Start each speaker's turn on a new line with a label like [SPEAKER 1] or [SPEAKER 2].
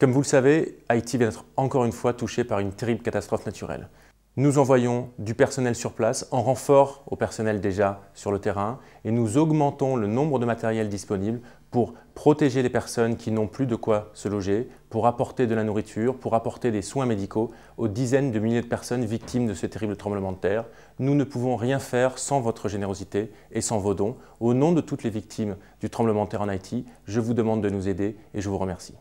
[SPEAKER 1] Comme vous le savez, Haïti vient d'être encore une fois touchée par une terrible catastrophe naturelle. Nous envoyons du personnel sur place en renfort au personnel déjà sur le terrain et nous augmentons le nombre de matériels disponibles pour protéger les personnes qui n'ont plus de quoi se loger, pour apporter de la nourriture, pour apporter des soins médicaux aux dizaines de milliers de personnes victimes de ce terrible tremblement de terre. Nous ne pouvons rien faire sans votre générosité et sans vos dons. Au nom de toutes les victimes du tremblement de terre en Haïti, je vous demande de nous aider et je vous remercie.